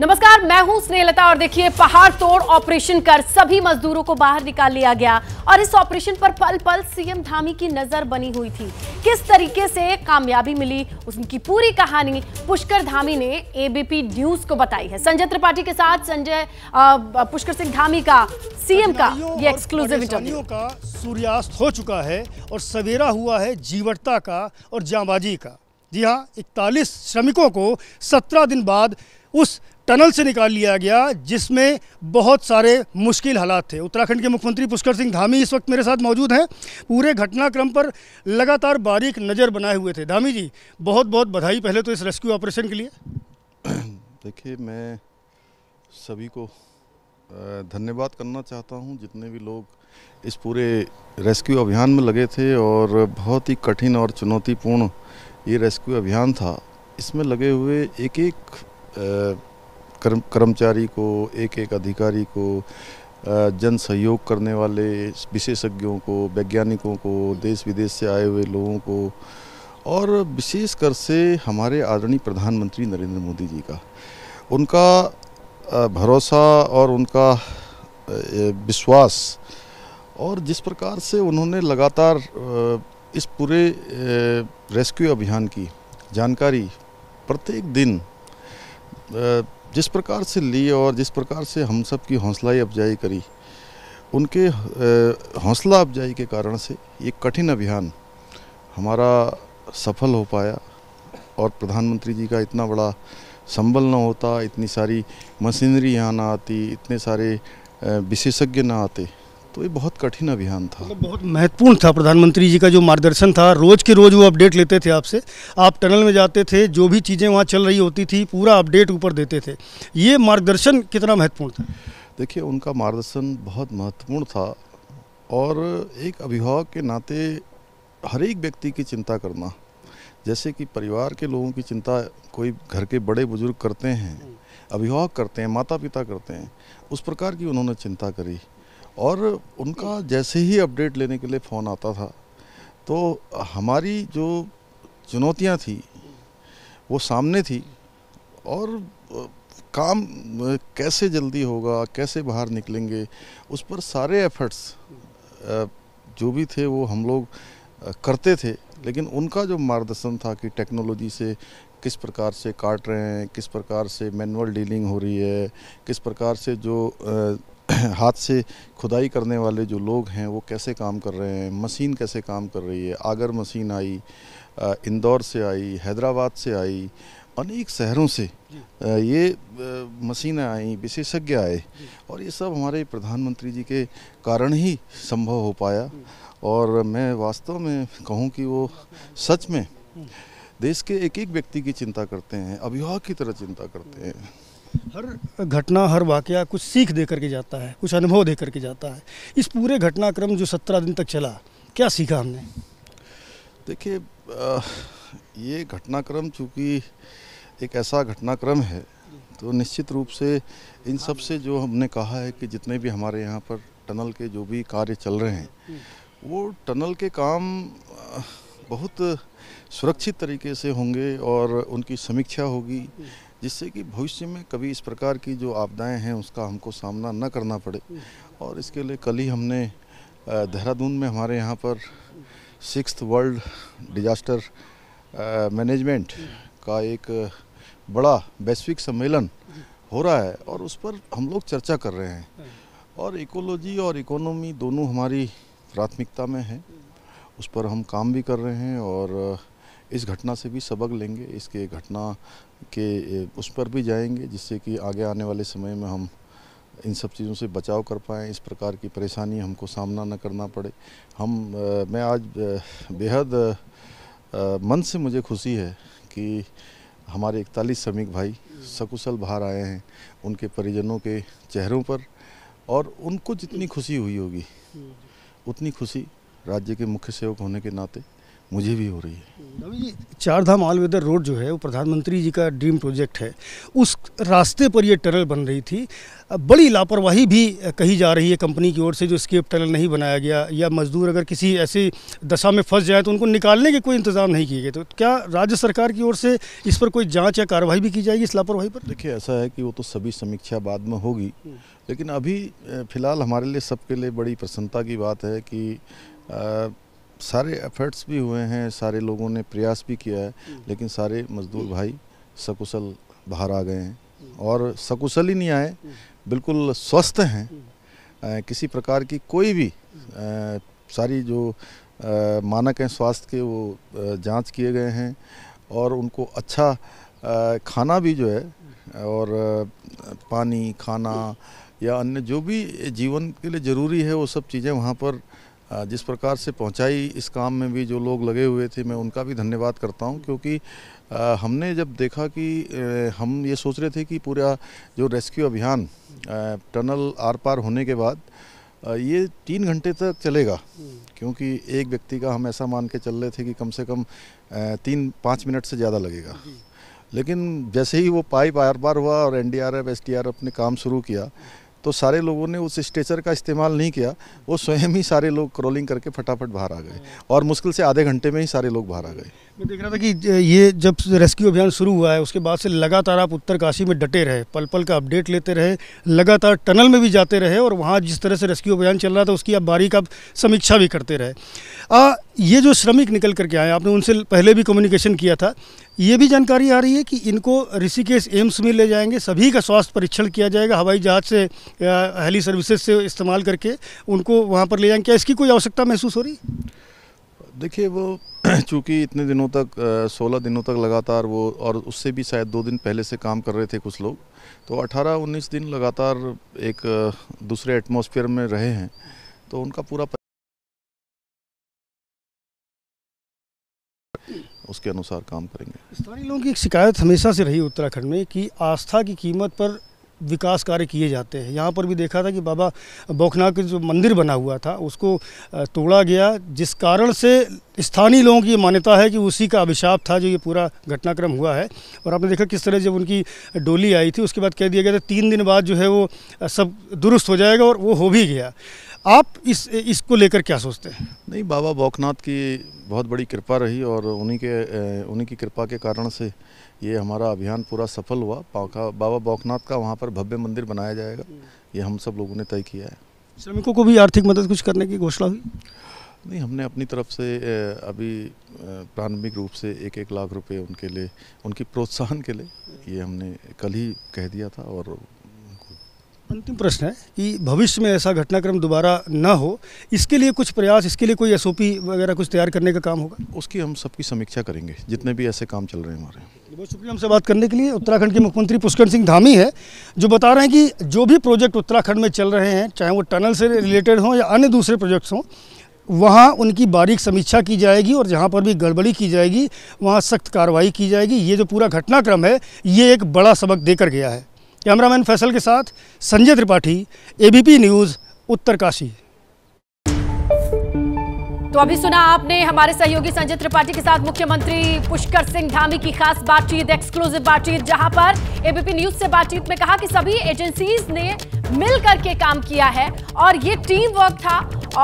नमस्कार मैं हूं स्नेहलता और देखिए पहाड़ तोड़ ऑपरेशन कर सभी मजदूरों को बाहर निकाल लिया गया और इस ऑपरेशन पर पल पल सीएम धामी की नजर बनी हुई थी किस तरीके से कामयाबी मिली उनकी पूरी कहानी पुष्कर धामी ने एबीपी न्यूज को बताई है संजय त्रिपाठी के साथ संजय पुष्कर सिंह धामी का सीएम का ये एक्सक्लूसिव इंटरव्यू का सूर्यास्त हो चुका है और सवेरा हुआ है जीवटता का और जाबाजी का जी हाँ इकतालीस श्रमिकों को सत्रह दिन बाद उस टनल से निकाल लिया गया जिसमें बहुत सारे मुश्किल हालात थे उत्तराखंड के मुख्यमंत्री पुष्कर सिंह धामी इस वक्त मेरे साथ मौजूद हैं पूरे घटनाक्रम पर लगातार बारीक नज़र बनाए हुए थे धामी जी बहुत बहुत बधाई पहले तो इस रेस्क्यू ऑपरेशन के लिए देखिए मैं सभी को धन्यवाद करना चाहता हूँ जितने भी लोग इस पूरे रेस्क्यू अभियान में लगे थे और बहुत ही कठिन और चुनौतीपूर्ण ये रेस्क्यू अभियान था इसमें लगे हुए एक एक कर्म कर्मचारी को एक एक अधिकारी को जन सहयोग करने वाले विशेषज्ञों को वैज्ञानिकों को देश विदेश से आए हुए लोगों को और विशेषकर से हमारे आदरणीय प्रधानमंत्री नरेंद्र मोदी जी का उनका भरोसा और उनका विश्वास और जिस प्रकार से उन्होंने लगातार इस पूरे रेस्क्यू अभियान की जानकारी प्रत्येक दिन जिस प्रकार से ली और जिस प्रकार से हम सब की हौसलाई अफजाई करी उनके हौसला अफजाई के कारण से ये कठिन अभियान हमारा सफल हो पाया और प्रधानमंत्री जी का इतना बड़ा संबल न होता इतनी सारी मशीनरी यहाँ ना आती इतने सारे विशेषज्ञ ना आते तो ये बहुत कठिन अभियान था मतलब बहुत महत्वपूर्ण था प्रधानमंत्री जी का जो मार्गदर्शन था रोज़ के रोज़ वो अपडेट लेते थे आपसे आप टनल में जाते थे जो भी चीज़ें वहाँ चल रही होती थी पूरा अपडेट ऊपर देते थे ये मार्गदर्शन कितना महत्वपूर्ण था देखिए उनका मार्गदर्शन बहुत महत्वपूर्ण था और एक अभिभावक के नाते हर एक व्यक्ति की चिंता करना जैसे कि परिवार के लोगों की चिंता कोई घर के बड़े बुजुर्ग करते हैं अभिभावक करते हैं माता पिता करते हैं उस प्रकार की उन्होंने चिंता करी और उनका जैसे ही अपडेट लेने के लिए फ़ोन आता था तो हमारी जो चुनौतियाँ थी वो सामने थी और काम कैसे जल्दी होगा कैसे बाहर निकलेंगे उस पर सारे एफर्ट्स जो भी थे वो हम लोग करते थे लेकिन उनका जो मार्गदर्शन था कि टेक्नोलॉजी से किस प्रकार से काट रहे हैं किस प्रकार से मैनुअल डीलिंग हो रही है किस प्रकार से जो हाथ से खुदाई करने वाले जो लोग हैं वो कैसे काम कर रहे हैं मशीन कैसे काम कर रही है आगर मशीन आई इंदौर से आई हैदराबाद से आई अनेक शहरों से ये मशीनें आई विशेषज्ञ आए और ये सब हमारे प्रधानमंत्री जी के कारण ही संभव हो पाया और मैं वास्तव में कहूँ कि वो सच में देश के एक एक व्यक्ति की चिंता करते हैं अभिभावक की तरह चिंता करते हैं हर घटना हर वाक़ कुछ सीख दे करके जाता है कुछ अनुभव दे करके जाता है इस पूरे घटनाक्रम जो सत्रह दिन तक चला क्या सीखा हमने देखिए ये घटनाक्रम चूँकि एक ऐसा घटनाक्रम है तो निश्चित रूप से इन सब से जो हमने कहा है कि जितने भी हमारे यहाँ पर टनल के जो भी कार्य चल रहे हैं वो टनल के काम बहुत सुरक्षित तरीके से होंगे और उनकी समीक्षा होगी जिससे कि भविष्य में कभी इस प्रकार की जो आपदाएं हैं उसका हमको सामना न करना पड़े और इसके लिए कल ही हमने देहरादून में हमारे यहाँ पर सिक्स वर्ल्ड डिजास्टर मैनेजमेंट का एक बड़ा वैश्विक सम्मेलन हो रहा है और उस पर हम लोग चर्चा कर रहे हैं और इकोलॉजी और इकोनॉमी दोनों हमारी प्राथमिकता में है उस पर हम काम भी कर रहे हैं और इस घटना से भी सबक लेंगे इसके घटना कि उस पर भी जाएंगे जिससे कि आगे आने वाले समय में हम इन सब चीज़ों से बचाव कर पाएँ इस प्रकार की परेशानी हमको सामना न करना पड़े हम मैं आज बेहद मन से मुझे खुशी है कि हमारे इकतालीस श्रमिक भाई सकुशल बाहर आए हैं उनके परिजनों के चेहरों पर और उनको जितनी खुशी हुई होगी उतनी खुशी राज्य के मुख्य सेवक होने के नाते मुझे भी हो रही है अभी चारधाम ऑल वेदर रोड जो है वो प्रधानमंत्री जी का ड्रीम प्रोजेक्ट है उस रास्ते पर ये टनल बन रही थी बड़ी लापरवाही भी कही जा रही है कंपनी की ओर से जो स्केप टनल नहीं बनाया गया या मजदूर अगर किसी ऐसी दशा में फंस जाए तो उनको निकालने के कोई इंतज़ाम नहीं किए गए तो क्या राज्य सरकार की ओर से इस पर कोई जाँच या कार्रवाई भी की जाएगी इस लापरवाही पर देखिए ऐसा है कि वो तो सभी समीक्षा बाद में होगी लेकिन अभी फ़िलहाल हमारे लिए सबके लिए बड़ी प्रसन्नता की बात है कि सारे एफर्ट्स भी हुए हैं सारे लोगों ने प्रयास भी किया है हम्म। लेकिन सारे मजदूर हम्म। भाई सकुशल बाहर आ गए हैं और सकुशल ही नहीं आए हम्म। बिल्कुल स्वस्थ हैं किसी प्रकार की कोई भी आ, सारी जो आ, मानक हैं स्वास्थ्य के वो जांच किए गए हैं और उनको अच्छा आ, खाना भी जो है और पानी खाना या अन्य जो भी जीवन के लिए ज़रूरी है वो सब चीज़ें वहाँ पर जिस प्रकार से पहुंचाई इस काम में भी जो लोग लगे हुए थे मैं उनका भी धन्यवाद करता हूं क्योंकि हमने जब देखा कि हम ये सोच रहे थे कि पूरा जो रेस्क्यू अभियान टनल आर पार होने के बाद ये तीन घंटे तक चलेगा क्योंकि एक व्यक्ति का हम ऐसा मान के चल रहे थे कि कम से कम तीन पाँच मिनट से ज़्यादा लगेगा लेकिन जैसे ही वो पाइप आर पार हुआ और एन डी आर ने काम शुरू किया तो सारे लोगों ने उस स्ट्रेचर का इस्तेमाल नहीं किया वो स्वयं ही सारे लोग क्रॉलिंग करके फटाफट बाहर आ गए हाँ। और मुश्किल से आधे घंटे में ही सारे लोग बाहर आ गए मैं देख रहा था कि ये जब रेस्क्यू अभियान शुरू हुआ है उसके बाद से लगातार आप उत्तरकाशी में डटे रहे पल पल का अपडेट लेते रहे लगातार टनल में भी जाते रहे और वहाँ जिस तरह से रेस्क्यू अभियान चल रहा था उसकी आप बारीक आप समीक्षा भी करते रहे आ, ये जो श्रमिक निकल करके आए आपने उनसे पहले भी कम्युनिकेशन किया था ये भी जानकारी आ रही है कि इनको ऋषिकेश एम्स में ले जाएंगे सभी का स्वास्थ्य परीक्षण किया जाएगा हवाई जहाज़ से हेली सर्विसेज से इस्तेमाल करके उनको वहाँ पर ले जाएंगे क्या इसकी कोई आवश्यकता महसूस हो रही देखिए वो चूँकि इतने दिनों तक सोलह दिनों तक लगातार वो और उससे भी शायद दो दिन पहले से काम कर रहे थे कुछ लोग तो अठारह उन्नीस दिन लगातार एक दूसरे एटमॉस्फेयर में रहे हैं तो उनका पूरा उसके अनुसार काम करेंगे स्थानीय लोगों की एक शिकायत हमेशा से रही उत्तराखंड में कि आस्था की कीमत पर विकास कार्य किए जाते हैं यहाँ पर भी देखा था कि बाबा बोखनाथ का जो मंदिर बना हुआ था उसको तोड़ा गया जिस कारण से स्थानीय लोगों की मान्यता है कि उसी का अभिशाप था जो ये पूरा घटनाक्रम हुआ है और आपने देखा किस तरह जब उनकी डोली आई थी उसके बाद कह दिया गया था तीन दिन बाद जो है वो सब दुरुस्त हो जाएगा और वो हो भी गया आप इस इसको लेकर क्या सोचते हैं नहीं बाबा बोकनाथ की बहुत बड़ी कृपा रही और उन्हीं के उन्हीं की कृपा के कारण से ये हमारा अभियान पूरा सफल हुआ पाखा बाबा बोकनाथ का वहाँ पर भव्य मंदिर बनाया जाएगा ये हम सब लोगों ने तय किया है श्रमिकों को भी आर्थिक मदद कुछ करने की घोषणा हुई नहीं हमने अपनी तरफ से अभी प्रारंभिक रूप से एक एक लाख रुपए उनके लिए उनकी प्रोत्साहन के लिए ये हमने कल ही कह दिया था और अंतिम प्रश्न है कि भविष्य में ऐसा घटनाक्रम दोबारा न हो इसके लिए कुछ प्रयास इसके लिए कोई एस वगैरह कुछ तैयार करने का काम होगा उसकी हम सबकी समीक्षा करेंगे जितने भी ऐसे काम चल रहे हैं हमारे बहुत शुक्रिया हमसे बात करने के लिए उत्तराखंड के मुख्यमंत्री पुष्कर सिंह धामी है जो बता रहे हैं कि जो भी प्रोजेक्ट उत्तराखंड में चल रहे हैं चाहे वो टनल से रिलेटेड हों या अन्य दूसरे प्रोजेक्ट्स हों वहाँ उनकी बारीक समीक्षा की जाएगी और जहाँ पर भी गड़बड़ी की जाएगी वहाँ सख्त कार्रवाई की जाएगी ये जो पूरा घटनाक्रम है ये एक बड़ा सबक देकर गया है कैमरामैन फैसल के साथ संजय त्रिपाठी एबीपी न्यूज़ उत्तरकाशी तो अभी सुना आपने हमारे सहयोगी संजय त्रिपाठी के साथ मुख्यमंत्री पुष्कर सिंह धामी की खास बातचीत एक्सक्लूसिव बातचीत जहां पर एबीपी न्यूज से बातचीत में कहा कि सभी एजेंसीज ने मिल करके काम किया है और ये टीम वर्क था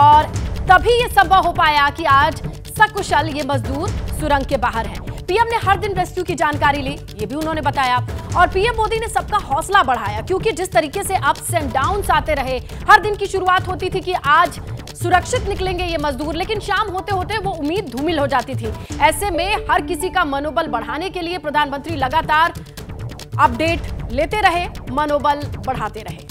और तभी यह संभव हो पाया कि आज सकुशल ये मजदूर सुरंग के बाहर है पीएम ने हर दिन रेस्क्यू की जानकारी ली ये भी उन्होंने बताया और पीएम मोदी ने सबका हौसला बढ़ाया क्योंकि जिस तरीके से अप्स एंड डाउन आते रहे हर दिन की शुरुआत होती थी कि आज सुरक्षित निकलेंगे ये मजदूर लेकिन शाम होते होते वो उम्मीद धूमिल हो जाती थी ऐसे में हर किसी का मनोबल बढ़ाने के लिए प्रधानमंत्री लगातार अपडेट लेते रहे मनोबल बढ़ाते रहे